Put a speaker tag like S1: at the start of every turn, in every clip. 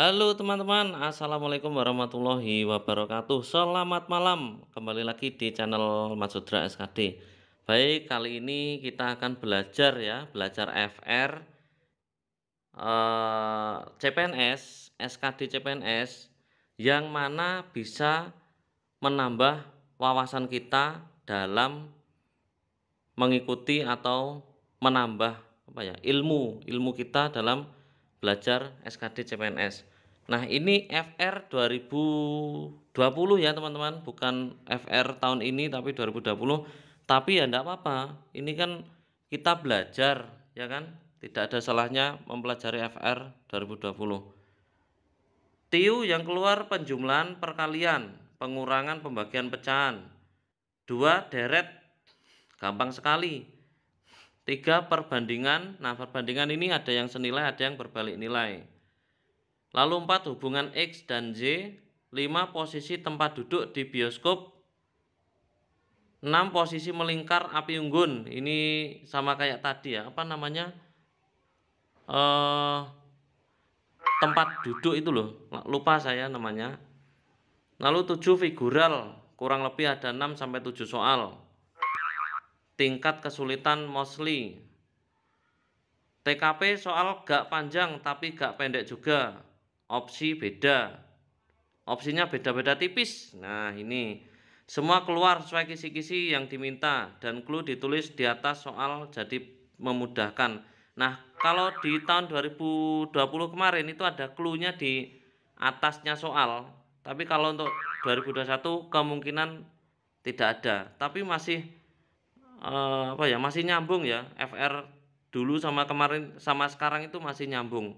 S1: Halo teman-teman, Assalamualaikum warahmatullahi wabarakatuh Selamat malam, kembali lagi di channel Masudra SKD Baik, kali ini kita akan belajar ya Belajar FR eh, CPNS, SKD CPNS Yang mana bisa menambah wawasan kita dalam mengikuti atau menambah apa ya ilmu ilmu kita dalam belajar SKD CPNS. Nah, ini FR 2020 ya, teman-teman, bukan FR tahun ini tapi 2020. Tapi ya enggak apa-apa. Ini kan kita belajar, ya kan? Tidak ada salahnya mempelajari FR 2020. TIU yang keluar penjumlahan perkalian, pengurangan pembagian pecahan. Dua deret gampang sekali Tiga perbandingan. Nah, perbandingan ini ada yang senilai, ada yang berbalik nilai. Lalu empat hubungan X dan z, Lima posisi tempat duduk di bioskop. Enam posisi melingkar api unggun. Ini sama kayak tadi ya. Apa namanya? Eh, tempat duduk itu loh. Lupa saya namanya. Lalu tujuh figural. Kurang lebih ada enam sampai tujuh soal tingkat kesulitan mostly. TKP soal gak panjang tapi gak pendek juga. Opsi beda. Opsinya beda-beda tipis. Nah, ini semua keluar sesuai kisi-kisi yang diminta dan clue ditulis di atas soal jadi memudahkan. Nah, kalau di tahun 2020 kemarin itu ada clue-nya di atasnya soal, tapi kalau untuk 2021 kemungkinan tidak ada, tapi masih Eh, apa ya masih nyambung ya FR dulu sama kemarin sama sekarang itu masih nyambung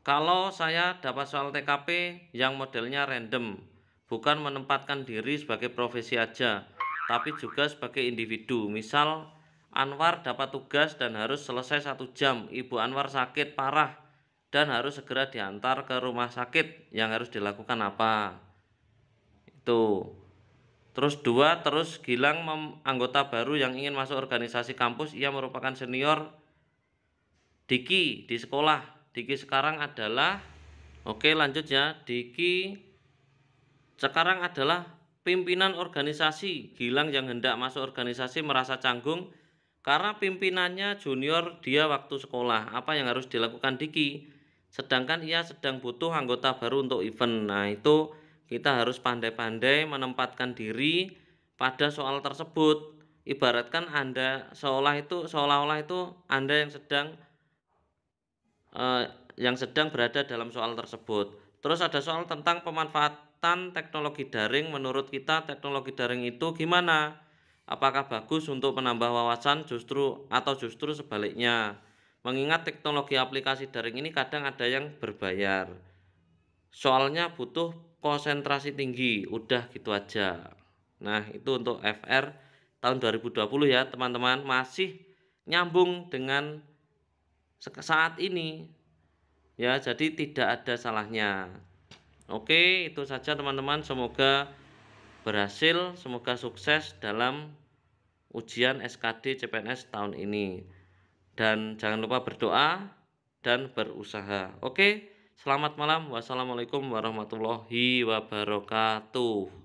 S1: kalau saya dapat soal TKP yang modelnya random bukan menempatkan diri sebagai profesi aja tapi juga sebagai individu misal Anwar dapat tugas dan harus selesai satu jam ibu Anwar sakit parah dan harus segera diantar ke rumah sakit yang harus dilakukan apa itu Terus dua, terus Gilang anggota baru yang ingin masuk organisasi kampus, ia merupakan senior Diki di sekolah. Diki sekarang adalah Oke, lanjut ya. Diki sekarang adalah pimpinan organisasi. Gilang yang hendak masuk organisasi merasa canggung karena pimpinannya junior dia waktu sekolah. Apa yang harus dilakukan Diki? Sedangkan ia sedang butuh anggota baru untuk event. Nah, itu kita harus pandai-pandai menempatkan diri pada soal tersebut. Ibaratkan Anda seolah itu seolah-olah itu Anda yang sedang eh, yang sedang berada dalam soal tersebut. Terus ada soal tentang pemanfaatan teknologi daring. Menurut kita teknologi daring itu gimana? Apakah bagus untuk menambah wawasan justru atau justru sebaliknya? Mengingat teknologi aplikasi daring ini kadang ada yang berbayar. Soalnya butuh konsentrasi tinggi udah gitu aja nah itu untuk FR tahun 2020 ya teman-teman masih nyambung dengan saat ini ya jadi tidak ada salahnya oke itu saja teman-teman semoga berhasil semoga sukses dalam ujian SKD CPNS tahun ini dan jangan lupa berdoa dan berusaha oke Selamat malam. Wassalamualaikum warahmatullahi wabarakatuh.